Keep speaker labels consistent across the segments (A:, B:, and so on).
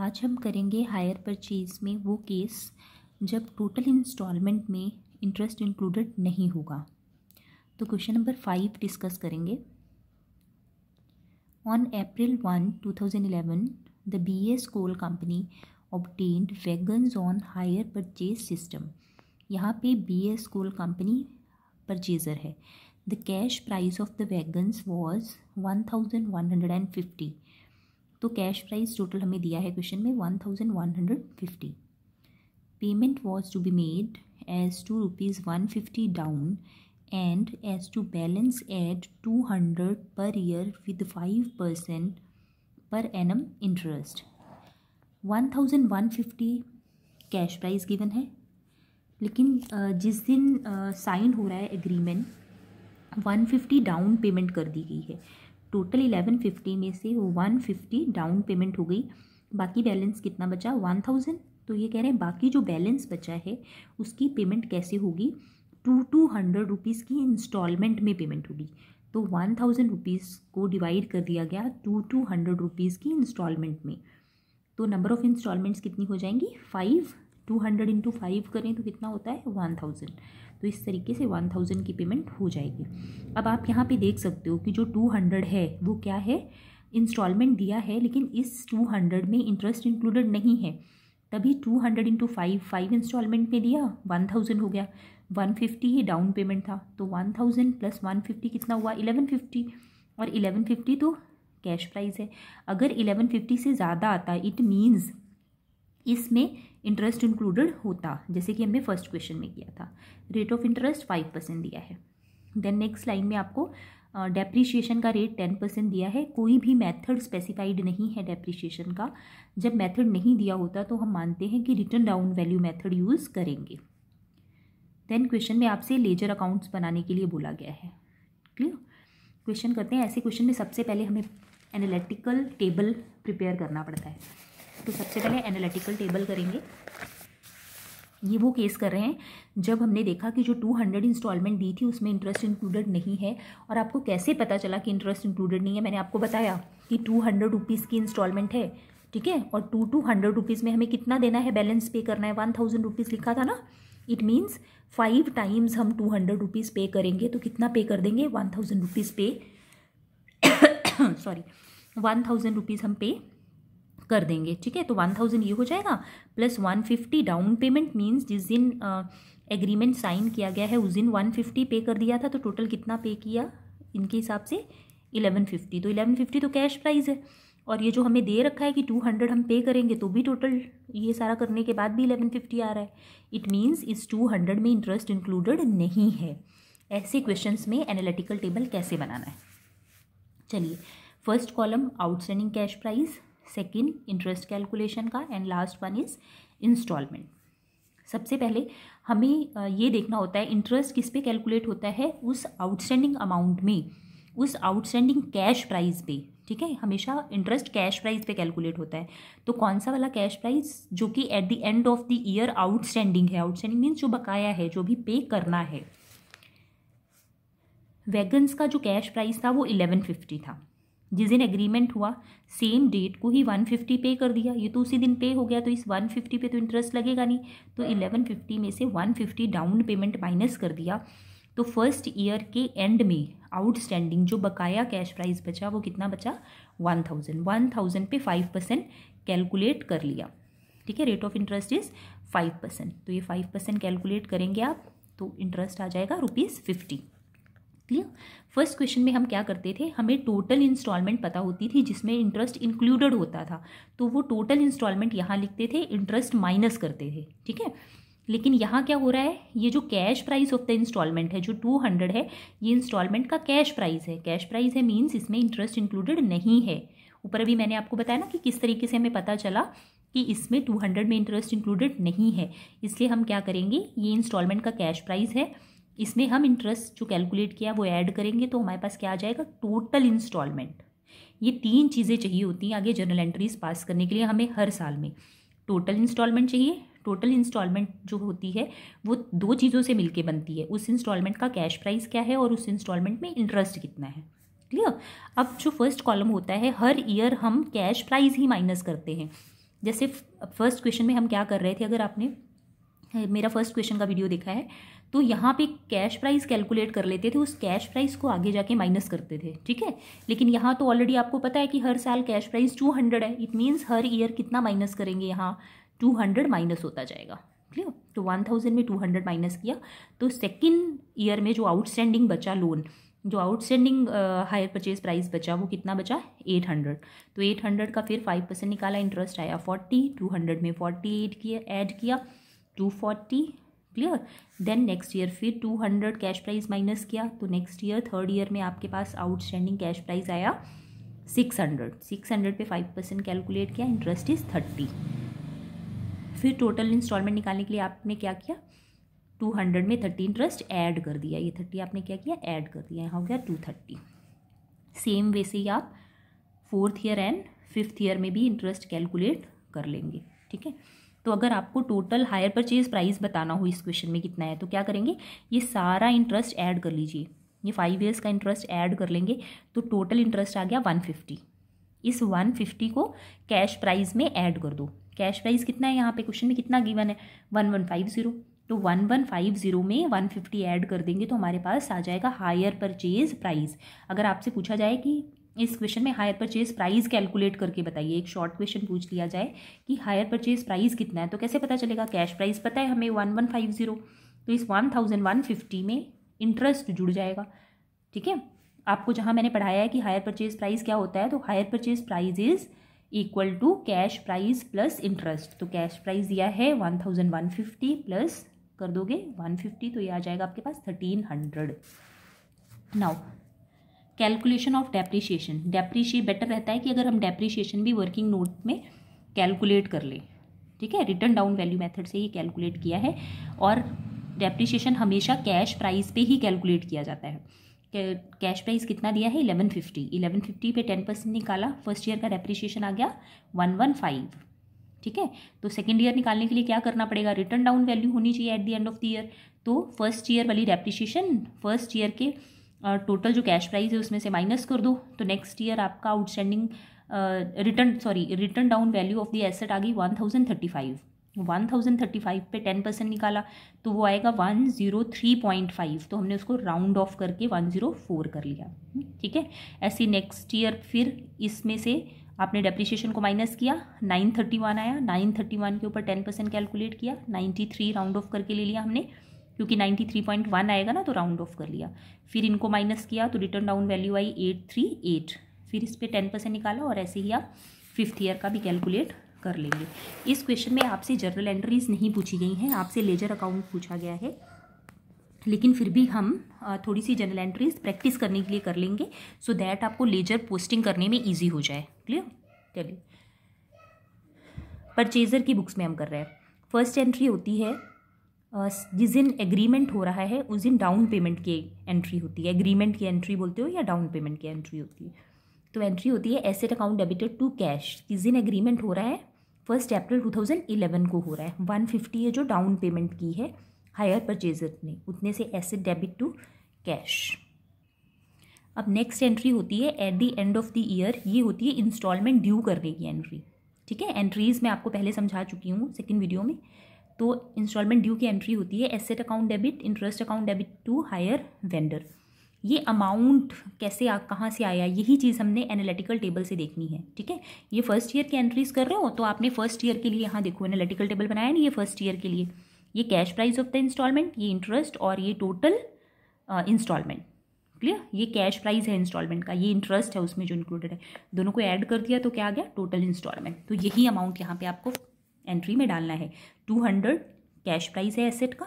A: आज हम करेंगे हायर परचेज़ में वो केस जब टोटल इंस्टॉलमेंट में इंटरेस्ट इंक्लूडेड नहीं होगा तो क्वेश्चन नंबर फाइव डिस्कस करेंगे on April one two thousand eleven the B S coal company obtained wagon on hire purchase system यहाँ पे B S coal company purchaser है the cash price of the wagons was one thousand one hundred and fifty तो cash price total हमें दिया है question में one thousand one hundred fifty payment was to be made as to rupees one fifty down and as to two balance at hundred per year with five percent per annum interest one thousand one fifty cash price given है लेकिन जिस दिन sign हो रहा है agreement fifty down payment कर दी गई है टोटल इलेवन फिफ्टी में से वन फिफ्टी डाउन पेमेंट हो गई बाकी बैलेंस कितना बचा वन थाउजेंड तो ये कह रहे हैं बाकी जो बैलेंस बचा है उसकी पेमेंट कैसे होगी टू टू हंड्रेड रुपीज़ की इंस्टॉलमेंट में पेमेंट होगी तो वन थाउजेंड रुपीज़ को डिवाइड कर दिया गया टू टू हंड्रेड रुपीज़ की इंस्टॉलमेंट में तो नंबर ऑफ़ इंस्टॉलमेंट्स कितनी हो जाएंगी five two hundred into five करें तो कितना होता है वन थाउजेंड तो इस तरीके से वन थाउजेंड की पेमेंट हो जाएगी अब आप यहाँ पे देख सकते हो कि जो टू हंड्रेड है वो क्या है इंस्टॉलमेंट दिया है लेकिन इस टू हंड्रेड में इंटरेस्ट इंक्लूडेड नहीं है तभी two hundred into five five instalment में दिया वन थाउजेंड हो गया वन फिफ्टी ही डाउन पेमेंट था तो one thousand plus one fifty कितना हुआ एलेवन फिफ्टी और इलेवन फिफ्टी तो कैश प्राइस है अगर एलेवन फिफ्टी से ज़्यादा आता इट मीन्स इसमें इंटरेस्ट इंक्लूडेड होता जैसे कि हमने फर्स्ट क्वेश्चन में किया था rate of interest five percent दिया है देन नेक्स्ट लाइन में आपको डेप्रीशिएशन uh, का रेट टेन परसेंट दिया है कोई भी मेथड स्पेसिफाइड नहीं है डेप्रीशिएशन का जब मेथड नहीं दिया होता तो हम मानते हैं कि written down value method use करेंगे देन क्वेश्चन में आपसे लेजर अकाउंट्स बनाने के लिए बोला गया है क्लियर क्वेश्चन करते हैं ऐसे क्वेश्चन में सबसे पहले हमें एनालिटिकल टेबल प्रिपेयर करना पड़ता है तो सबसे पहले एनालिटिकल टेबल करेंगे ये वो केस कर रहे हैं जब हमने देखा कि जो 200 इंस्टॉलमेंट दी थी उसमें इंटरेस्ट इंक्लूडेड नहीं है और आपको कैसे पता चला कि इंटरेस्ट इंक्लूडेड नहीं है मैंने आपको बताया कि टू हंड्रेड रुपीज़ की इंस्टॉलमेंट है ठीक है और टू टू हंड्रेड रुपीज़ में हमें कितना देना है बैलेंस पे करना है वन थाउजेंड रुपीज़ लिखा था ना इट मीन्स फाइव टाइम्स हम टू हंड्रेड रुपीज़ पे करेंगे तो कितना पे कर देंगे one thousand rupees pay sorry one thousand rupees हम पे कर देंगे ठीक है तो वन थाउजेंड ये हो जाएगा plus one fifty down payment means जिस दिन एग्रीमेंट साइन किया गया है उस दिन वन फिफ्टी पे कर दिया था तो टोटल कितना पे किया इनके हिसाब से इलेवन फिफ्टी तो इलेवन फिफ्टी तो कैश प्राइस है और ये जो हमें दे रखा है कि टू हंड्रेड हम पे करेंगे तो भी टोटल ये सारा करने के बाद भी इलेवन फिफ्टी आ रहा है इट मीन्स इस टू हंड्रेड में इंटरेस्ट इंक्लूडेड नहीं है ऐसे क्वेश्चन में एनालिटिकल टेबल कैसे बनाना है चलिए first column outstanding cash price second interest calculation का and last one is instalment सबसे पहले हमें ये देखना होता है इंटरेस्ट किस पे कैलकुलेट होता है उस आउटस्टैंडिंग अमाउंट में उस आउटस्टैंडिंग कैश प्राइस पे ठीक है हमेशा इंटरेस्ट कैश प्राइस पे कैलकुलेट होता है तो कौन सा वाला कैश प्राइस जो कि at the end of the year outstanding है आउटस्टैंडिंग मीन्स जो बकाया है जो भी पे करना है वैगन्स का जो कैश प्राइस था वो इलेवन फिफ्टी था जिस दिन एग्रीमेंट हुआ सेम डेट को ही वन फिफ्टी पे कर दिया ये तो उसी दिन पे हो गया तो इस वन फिफ्टी पे तो इंटरेस्ट लगेगा नहीं तो इलेवन फिफ्टी में से one fifty down payment minus कर दिया तो फर्स्ट ईयर के एंड में आउटस्टैंडिंग जो बकाया कैश प्राइस बचा वो कितना बचा वन थाउजेंड वन थाउजेंड पे फाइव परसेंट कैलकुलेट कर लिया ठीक है rate of interest is five percent तो ये फाइव परसेंट कैलकुलेट करेंगे आप तो इंटरेस्ट आ जाएगा rupees fifty clear first question में हम क्या करते थे हमें टोटल इंस्टॉलमेंट पता होती थी जिसमें इंटरेस्ट इंक्लूडेड होता था तो वो टोटल इंस्टॉलमेंट यहाँ लिखते थे इंटरेस्ट माइनस करते थे ठीक है लेकिन यहाँ क्या हो रहा है ये जो cash price of the instalment है जो टू हंड्रेड है ये इंस्टॉलमेंट का कैश प्राइस है कैश प्राइस है मीन्स इसमें इंटरेस्ट इंक्लूडेड नहीं है ऊपर भी मैंने आपको बताया ना कि किस तरीके से हमें पता चला कि इसमें टू हंड्रेड में इंटरेस्ट इंक्लूडेड नहीं है इसलिए हम क्या करेंगे ये इंस्टॉलमेंट का कैश प्राइस है इसमें हम इंटरेस्ट जो कैलकुलेट किया वो ऐड करेंगे तो हमारे पास क्या आ जाएगा टोटल इंस्टॉलमेंट ये तीन चीज़ें चाहिए होती हैं आगे जर्नल एंट्रीज पास करने के लिए हमें हर साल में टोटल इंस्टॉलमेंट चाहिए टोटल इंस्टॉलमेंट जो होती है वो दो चीज़ों से मिलके बनती है उस इंस्टॉलमेंट का कैश प्राइस क्या है और उस इंस्टॉलमेंट में इंटरेस्ट कितना है क्लियर अब जो फर्स्ट कॉलम होता है हर ईयर हम कैश प्राइस ही माइनस करते हैं जैसे फर्स्ट क्वेश्चन में हम क्या कर रहे थे अगर आपने मेरा फर्स्ट क्वेश्चन का वीडियो देखा है तो यहाँ पे कैश प्राइस कैलकुलेट कर लेते थे उस कैश प्राइस को आगे जाके माइनस करते थे ठीक है लेकिन यहाँ तो ऑलरेडी आपको पता है कि हर साल कैश प्राइस टू हंड्रेड है इट मीन्स हर ईयर कितना माइनस करेंगे यहाँ टू हंड्रेड माइनस होता जाएगा क्लियर तो वन थाउजेंड में टू हंड्रेड माइनस किया तो सेकेंड ईयर में जो आउटस्टैंडिंग बचा लोन जो आउटस्टैंडिंग हायर परचेज प्राइस बचा वो कितना बचा एट हंड्रेड तो एट हंड्रेड का फिर फाइव परसेंट निकाला इंटरेस्ट आया फोर्टी टू हंड्रेड में फोर्टी एट किया ऐड किया two forty clear then next year फिर two hundred cash price minus किया तो नेक्स्ट ईयर थर्ड ईयर में आपके पास आउटस्टैंडिंग कैश प्राइज आया सिक्स हंड्रेड सिक्स हंड्रेड पे फाइव परसेंट कैलकुलेट किया इंटरेस्ट इज़ थर्टी फिर टोटल इंस्टॉलमेंट निकालने के लिए आपने क्या किया टू हंड्रेड में थर्टी इंटरेस्ट ऐड कर दिया ये थर्टी आपने क्या किया ऐड कर दिया यहाँ हो गया टू थर्टी सेम वे से ही आप fourth year and fifth year में भी इंटरेस्ट कैलकुलेट कर लेंगे ठीक है तो अगर आपको टोटल हायर परचेज प्राइस बताना हो इस क्वेश्चन में कितना है तो क्या करेंगे ये सारा इंटरेस्ट ऐड कर लीजिए ये फाइव ईयर्स का इंटरेस्ट ऐड कर लेंगे तो टोटल इंटरेस्ट आ गया वन फिफ्टी इस वन फिफ्टी को कैश प्राइस में ऐड कर दो कैश प्राइस कितना है यहाँ पे क्वेश्चन में कितना गिवन है वन वन फाइव ज़ीरो तो वन वन फाइव ज़ीरो में वन फिफ्टी ऐड कर देंगे तो हमारे पास आ जाएगा हायर परचेज प्राइस अगर आपसे पूछा जाए कि इस क्वेश्चन में हायर परचेज प्राइस कैलकुलेट करके बताइए एक शॉर्ट क्वेश्चन पूछ लिया जाए कि हायर परचेज प्राइस कितना है तो कैसे पता चलेगा कैश प्राइस पता है हमें वन वन फाइव ज़ीरो तो इस वन थाउजेंड वन फिफ्टी में इंटरेस्ट जुड़ जाएगा ठीक है आपको जहाँ मैंने पढ़ाया है कि हायर परचेज प्राइस क्या होता है तो hire purchase price is equal to cash price plus interest तो कैश प्राइस दिया है one thousand one fifty plus कर दोगे वन फिफ्टी तो ये आ जाएगा आपके पास thirteen hundred now calculation of depreciation depreciate better रहता है कि अगर हम डेप्रीशिएशन भी वर्किंग नोट में कैलकुलेट कर लें ठीक है रिटर्न डाउन वैल्यू मेथड से ये कैलकुलेट किया है और डेप्रीशिएशन हमेशा कैश प्राइस पे ही कैलकुलेट किया जाता है कैश प्राइस कितना दिया है इलेवन फिफ्टी इलेवन फिफ्टी पे टेन परसेंट निकाला फर्स्ट ईयर का डेप्रिशिएशन आ गया वन वन फाइव ठीक है तो सेकेंड ईयर निकालने के लिए क्या करना पड़ेगा रिटर्न डाउन वैल्यू होनी चाहिए at the end of the year तो फर्स्ट ईयर वाली डेप्रिशिएशन फर्स्ट ईयर के और टोटल जो कैश प्राइस है उसमें से माइनस कर दो तो नेक्स्ट ईयर आपका outstanding return sorry return down value of the asset आ गई one thousand thirty five one thousand thirty five पे टेन परसेंट निकाला तो वो आएगा one zero three point five तो हमने उसको राउंड ऑफ करके वन ज़ीरो फोर कर लिया हम्म, ठीक है ऐसे नेक्स्ट ईयर फिर इसमें से आपने डेप्रिशिएशन को माइनस किया नाइन थर्टी वन आया नाइन थर्टी वन के ऊपर टेन परसेंट कैलकुलेट किया नाइन्टी थ्री राउंड ऑफ करके ले लिया हमने क्योंकि 93.1 आएगा ना तो राउंड ऑफ कर लिया फिर इनको माइनस किया तो रिटर्न डाउन वैल्यू आई एट थ्री एट फिर इस पर टेन परसेंट निकाला और ऐसे ही आप फिफ्थ ईयर का भी कैलकुलेट कर लेंगे इस क्वेश्चन में आपसे जर्नल एंट्रीज नहीं पूछी गई हैं आपसे लेजर अकाउंट पूछा गया है लेकिन फिर भी हम थोड़ी सी जनरल एंट्रीज प्रैक्टिस करने के लिए कर लेंगे सो so दैट आपको लेजर पोस्टिंग करने में ईजी हो जाए क्लियर चलिए परचेजर की बुक्स में हम कर रहे हैं फर्स्ट एंट्री होती है जिस दिन एग्रीमेंट हो रहा है उस दिन डाउन पेमेंट की एंट्री होती है एग्रीमेंट की एंट्री बोलते हो या डाउन पेमेंट की एंट्री होती है तो एंट्री होती है asset account debited to cash किस दिन एग्रीमेंट हो रहा है first April two thousand eleven को हो रहा है वन फिफ्टी है जो डाउन पेमेंट की है हायर परचेजर ने उतने से एसेट डेबिट टू कैश अब नेक्स्ट एंट्री होती है at the end of the year ये होती है इंस्टॉलमेंट ड्यू करने की एंट्री ठीक है एंट्रीज मैं आपको पहले समझा चुकी हूँ सेकेंड वीडियो में तो इंस्टॉलमेंट ड्यू की एंट्री होती है asset account debit interest account debit to hire vendor ये अमाउंट कैसे आ कहाँ से आया यही चीज़ हमने एनालिटिकल टेबल से देखनी है ठीक है ये फर्स्ट ईयर की एंट्रीज कर रहे हो तो आपने फर्स्ट ईयर के लिए यहाँ देखो एनालिटिकल टेबल बनाया ना ये फर्स्ट ईयर के लिए ये cash price of the instalment ये इंटरेस्ट और ये टोटल इंस्टॉलमेंट क्लियर ये कैश प्राइस है इंस्टॉलमेंट का ये इंटरेस्ट है उसमें जो इंक्लूडेड है दोनों को ऐड कर दिया तो क्या आ गया टोटल इंस्टॉलमेंट तो यही अमाउंट यहाँ पे आपको एंट्री में डालना है टू हंड्रेड कैश प्राइस है एसेट का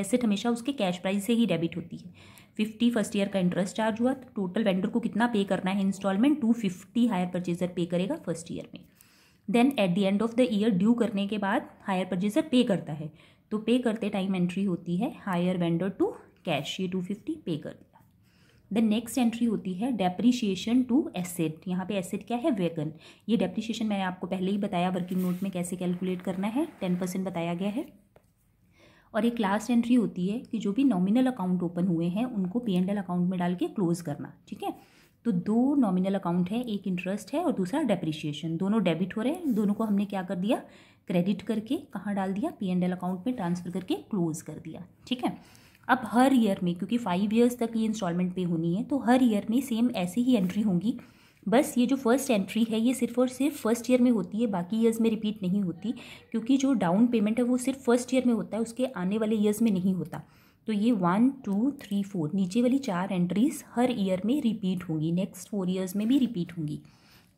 A: एसेट हमेशा उसके कैश प्राइस से ही डेबिट होती है फिफ्टी फर्स्ट ईयर का इंटरेस्ट चार्ज हुआ तो टोटल वेंडर को कितना पे करना है instalment two fifty hire purchaser pay करेगा फर्स्ट ईयर में then at the end of the year due करने के बाद हायर परचेजर पे करता है तो पे करते टाइम एंट्री होती है हायर वेंडर टू कैश ये टू फिफ्टी पे कर द नेक्स्ट एंट्री होती है डेप्रीशिएशन टू एसेट यहाँ पे एसेट क्या है वेगन ये डेप्रीशिएशन मैंने आपको पहले ही बताया वर्किंग नोट में कैसे कैलकुलेट करना है टेन परसेंट बताया गया है और एक लास्ट एंट्री होती है कि जो भी नॉमिनल अकाउंट ओपन हुए हैं उनको पी एंड एल अकाउंट में डाल के क्लोज करना ठीक है तो दो नॉमिनल अकाउंट है एक इंटरेस्ट है और दूसरा डेप्रिशिएशन दोनों डेबिट हो रहे हैं दोनों को हमने क्या कर दिया क्रेडिट करके कहाँ डाल दिया पी एंड एल अकाउंट में ट्रांसफ़र करके क्लोज कर दिया ठीक है अब हर ईयर में क्योंकि फाइव ईयर्स तक ये इंस्टॉलमेंट पे होनी है तो हर ईयर में सेम ऐसी ही एंट्री होंगी बस ये जो फर्स्ट एंट्री है ये सिर्फ और सिर्फ फर्स्ट ईयर में होती है बाकी ईयर्स में रिपीट नहीं होती क्योंकि जो डाउन पेमेंट है वो सिर्फ फर्स्ट ईयर में होता है उसके आने वाले ईयर्स में नहीं होता तो ये वन टू थ्री फोर नीचे वाली चार एंट्रीज हर ईयर में रिपीट होंगी नेक्स्ट फोर ईयर्स में भी रिपीट होंगी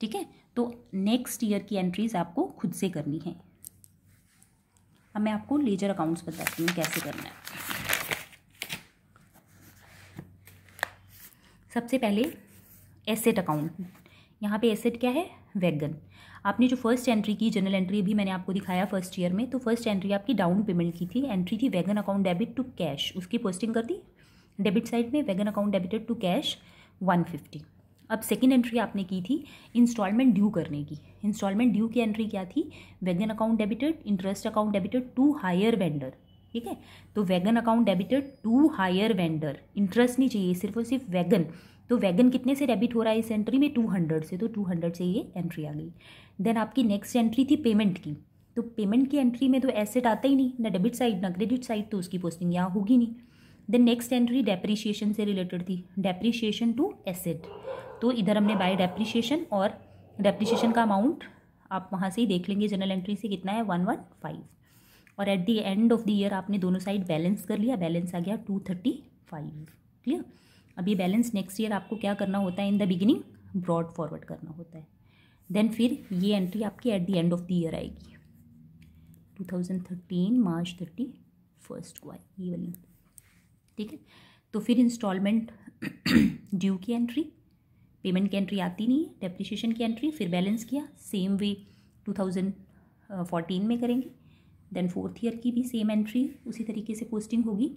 A: ठीक है तो नेक्स्ट ईयर की एंट्रीज आपको खुद से करनी है अब मैं आपको लेजर अकाउंट्स बताती हूँ कैसे करना है सबसे पहले एसेट अकाउंट यहाँ पे एसेट क्या है वैगन आपने जो फर्स्ट एंट्री की जनरल एंट्री भी मैंने आपको दिखाया फर्स्ट ईयर में तो फर्स्ट एंट्री आपकी डाउन पेमेंट की थी एंट्री थी wagon account debit to cash उसकी पोस्टिंग कर दी डेबिट साइड में wagon account debited to cash one fifty अब सेकेंड एंट्री आपने की थी इंस्टॉलमेंट ड्यू करने की इंस्टॉलमेंट ड्यू की एंट्री क्या थी wagon account debited interest account debited to hire vendor ठीक है तो wagon account debited to hire vendor interest नहीं चाहिए सिर्फ और सिर्फ वैगन तो वैगन कितने से डेबिट हो रहा है इस एंट्री में टू हंड्रेड से तो टू हंड्रेड से ये एंट्री आ गई देन आपकी नेक्स्ट एंट्री थी पेमेंट की तो पेमेंट की एंट्री में तो एसेट आता ही नहीं ना डेबिट साइड ना क्रेडिट साइड तो उसकी पोस्टिंग यहाँ होगी नहीं देन नेक्स्ट एंट्री डेप्रीशिएशन से रिलेटेड थी डेप्रीशिएशन टू एसेट तो इधर हमने बाय डेप्रीशिएशन और डेप्रीशिएशन का अमाउंट आप वहाँ से ही देख लेंगे जनरल एंट्री से कितना है वन वन फाइव और at the end of the year आपने दोनों साइड बैलेंस कर लिया बैलेंस आ गया टू थर्टी फाइव क्लियर अब ये बैलेंस नेक्स्ट ईयर आपको क्या करना होता है in the beginning brought forward करना होता है देन फिर ये एंट्री आपकी at the end of the year आएगी two thousand thirteen March thirty first को आई ये वाली ठीक है तो फिर इंस्टॉलमेंट ड्यू की एंट्री पेमेंट की एंट्री आती नहीं है डेप्रिशिएशन की एंट्री फिर बैलेंस किया same way two thousand fourteen में करेंगे देन फोर्थ ईयर की भी सेम एंट्री उसी तरीके से पोस्टिंग होगी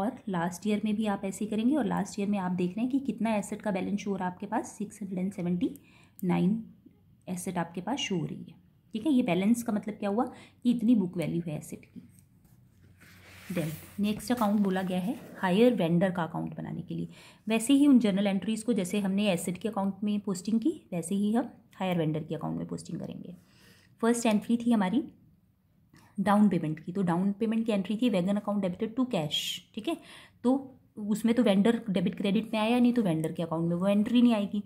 A: और लास्ट ईयर में भी आप ऐसे करेंगे और लास्ट ईयर में आप देख रहे हैं कि कितना एसेट का बैलेंस शो हो रहा है आपके पास six hundred and seventy nine asset आपके पास शो हो रही है ठीक है ये बैलेंस का मतलब क्या हुआ कि इतनी बुक वैल्यू है एसेट की देन नेक्स्ट अकाउंट बोला गया है हायर वेंडर का अकाउंट बनाने के लिए वैसे ही उन जर्नल एंट्रीज़ को जैसे हमने एसेट के अकाउंट में पोस्टिंग की वैसे ही हम हायर वेंडर के अकाउंट में पोस्टिंग करेंगे फर्स्ट एंट्री थी हमारी डाउन पेमेंट की तो डाउन पेमेंट की एंट्री थी wagon account debited to cash ठीक है तो उसमें तो वेंडर डेबिट क्रेडिट में आया नहीं तो वेंडर के अकाउंट में वो एंट्री नहीं आएगी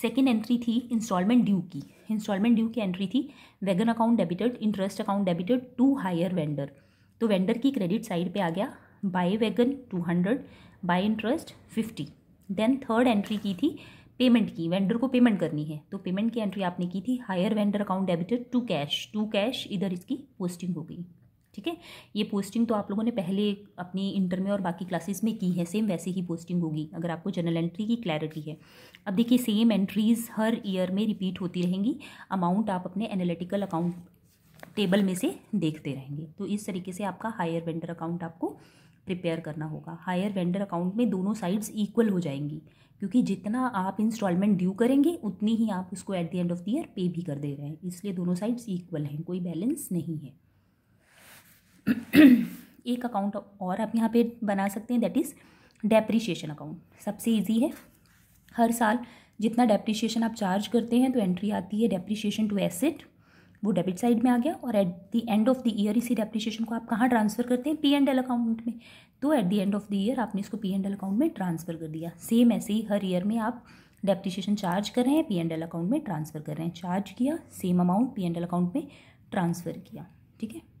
A: सेकेंड एंट्री थी इंस्टॉलमेंट ड्यू की इंस्टॉलमेंट ड्यू की एंट्री थी wagon account debited interest account debited to hire vendor तो वेंडर की क्रेडिट साइड पे आ गया by wagon two hundred by interest fifty then third entry की थी पेमेंट की वेंडर को पेमेंट करनी है तो पेमेंट की एंट्री आपने की थी hire vendor account debited to cash to cash इधर इसकी पोस्टिंग हो गई ठीक है ये पोस्टिंग तो आप लोगों ने पहले अपनी इंटर में और बाकी क्लासेस में की है सेम वैसे ही पोस्टिंग होगी अगर आपको जनरल एंट्री की क्लैरिटी है अब देखिए सेम एंट्रीज हर ईयर में रिपीट होती रहेंगी अमाउंट आप अपने एनालिटिकल अकाउंट टेबल में से देखते रहेंगे तो इस तरीके से आपका हायर वेंडर अकाउंट आपको प्रिपेयर करना होगा हायर वेंडर अकाउंट में दोनों साइड्स इक्वल हो जाएंगी क्योंकि जितना आप इंस्टॉलमेंट ड्यू करेंगे उतनी ही आप उसको at the end of the year pay भी कर दे रहे हैं इसलिए दोनों साइड्स इक्वल हैं कोई बैलेंस नहीं है एक अकाउंट और आप यहाँ पे बना सकते हैं दैट इज़ डेप्रीशिएशन अकाउंट सबसे ईजी है हर साल जितना डेप्रीशिएशन आप चार्ज करते हैं तो एंट्री आती है डेप्रीशिएशन टू एसेट वो डेबिट साइड में आ गया और at the end of the year इसी डेप्रिशिएशन को आप कहाँ ट्रांसफ़र करते हैं पी एंड एल अकाउंट में तो at the end of the year आपने इसको पी एंड एल अकाउंट में ट्रांसफ़र कर दिया सेम ऐसे ही हर ईयर में आप डेप्रिशिएशन चार्ज कर रहे हैं पी एंड एल अकाउंट में ट्रांसफ़र कर रहे हैं चार्ज किया same amount P and L account में ट्रांसफ़र किया ठीक है